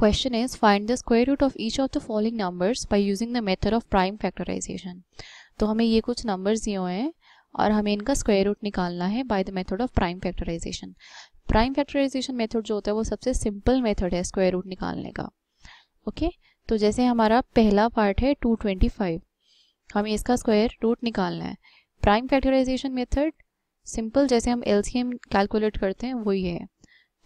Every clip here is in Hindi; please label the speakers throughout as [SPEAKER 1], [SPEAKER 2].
[SPEAKER 1] question is find the square root of each of the following numbers by using the method of prime factorization. तो हमें ये कुछ numbers दिए हुए हैं और हमें इनका square root निकालना है by the method of prime factorization. Prime factorisation method जो होता है वो सबसे सिंपल मेथड है स्क्वायर रूट निकालने का ओके okay? तो जैसे हमारा पहला पार्ट है 225 हमें इसका स्क्वायर रूट निकालना है प्राइम फैक्टराइजेशन मेथड सिंपल जैसे हम एलसीएम कैलकुलेट करते हैं वही है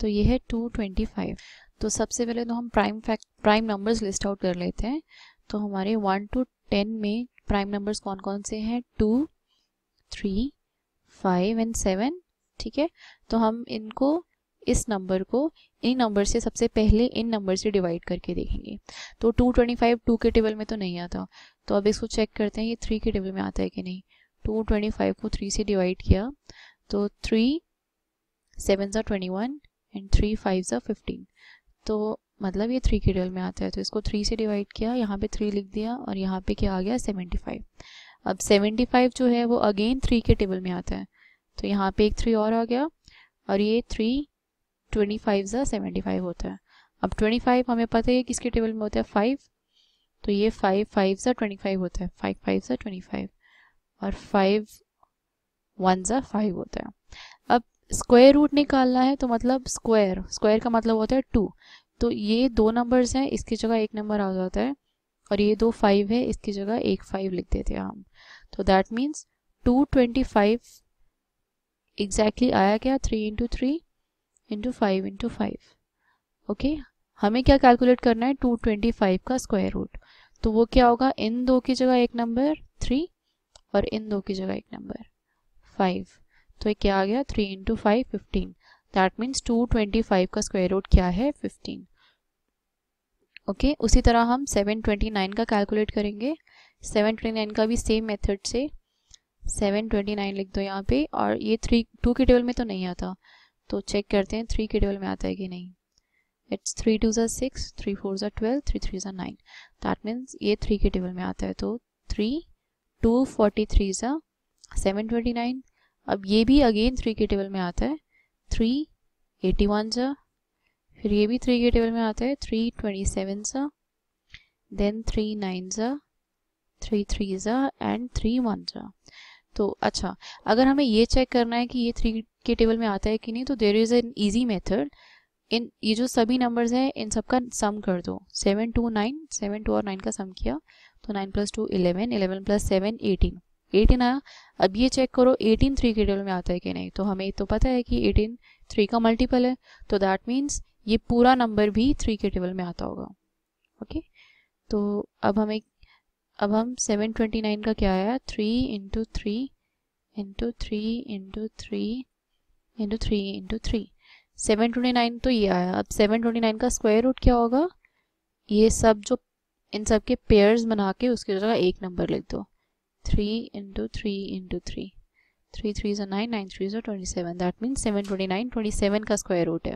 [SPEAKER 1] तो ये है टू ट्वेंटी फाइव तो सबसे पहले तो हम prime fact prime numbers list out कर लेते हैं तो हमारे वन टू टेन में प्राइम नंबर्स कौन कौन से हैं two three five and seven ठीक है तो हम इनको इस नंबर को इन नंबर से सबसे पहले इन नंबर से डिवाइड करके देखेंगे तो 225 टू के टेबल में तो नहीं आता तो अब इसको चेक करते हैं ये थ्री के टेबल में आता है कि नहीं 225 को थ्री से डिवाइड किया तो थ्री सेवन ज़ा twenty one and three five ज़ा फिफ्टीन तो मतलब ये थ्री के रियल में आता है तो इसको थ्री से डिवाइड किया यहाँ पे थ्री लिख दिया और यहाँ पे क्या आ गया सेवेंटी फाइव अब सेवेंटी फाइव जो है वो अगेन थ्री के टेबल में आता है तो यहाँ पे एक थ्री और आ गया और ये थ्री ट्वेंटी फाइव ज़ा सेवेंटी फाइव होता है अब ट्वेंटी फाइव हमें पता है किसके टेबल में होता है फाइव तो ये फाइव फाइव ज़ा ट्वेंटी फाइव होता है फाइव फाइव ज़ा ट्वेंटी फाइव और फाइव वन ज़ा फाइव होता है स्क्वायर रूट निकालना है तो मतलब स्क्वायर स्क्वायर का मतलब होता है टू तो ये दो नंबर्स हैं इसकी जगह एक नंबर आ जाता है और ये दो फाइव है इसकी जगह एक फाइव लिख देते हैं हम तो that means two twenty five exactly आया क्या three into three into five into five okay हमें क्या कैलकुलेट करना है टू ट्वेंटी फाइव का स्क्वायर रूट तो वो क्या होगा इन दो की जगह एक नंबर थ्री और इन दो की जगह एक नंबर फाइव तो ये क्या आ गया three into five fifteen that means two twenty five का स्क्वायर रूट क्या है फिफ्टीन ओके okay, उसी तरह हम सेवन ट्वेंटी नाइन का कैलकुलेट करेंगे सेवन ट्वेंटी नाइन का भी सेम मेथड से सेवन ट्वेंटी नाइन लिख दो यहाँ पे और ये थ्री टू के टेबल में तो नहीं आता तो चेक करते हैं थ्री के टेबल में आता है कि नहीं इट्स थ्री टू ज़ा सिक्स थ्री फोर ज़ा ट्वेल्व थ्री थ्री ज़ा नाइन दैट मीन्स ये थ्री के टेबल में आता है तो थ्री टू फोर्टी थ्री ज़ा सेवन ट्वेंटी नाइन अब ये भी अगेन थ्री के टेबल में आता है थ्री एटी वन सा फिर ये भी थ्री के टेबल में आता है थ्री ट्वेंटी सेवन सा देन थ्री नाइन सा थ्री थ्री सा एंड थ्री वन सा तो अच्छा अगर हमें ये चेक करना है कि ये थ्री के टेबल में आता है कि नहीं तो there is an easy method इन ये जो सभी नंबर्स हैं इन सब का सम कर दो seven two nine seven two और नाइन का सम किया तो nine plus two eleven eleven plus seven eighteen eighteen आया अब ये चेक करो एटीन थ्री के टेबल में आता है कि नहीं तो हमें तो पता है कि एटीन थ्री का मल्टीपल है तो दैट मीन्स ये पूरा नंबर भी थ्री के टेबल में आता होगा ओके तो अब हमें अब हम सेवन ट्वेंटी नाइन का क्या आया three into three into three into three into three into three seven twenty nine तो ये आया अब सेवन ट्वेंटी नाइन का स्क्वायर रूट क्या होगा ये सब जो इन सब के पेयर्स बना के उसकी जगह एक नंबर लिख दो 3 into 3 into 3 3 is a 9 9 is a 27 that means 729 27 ka square root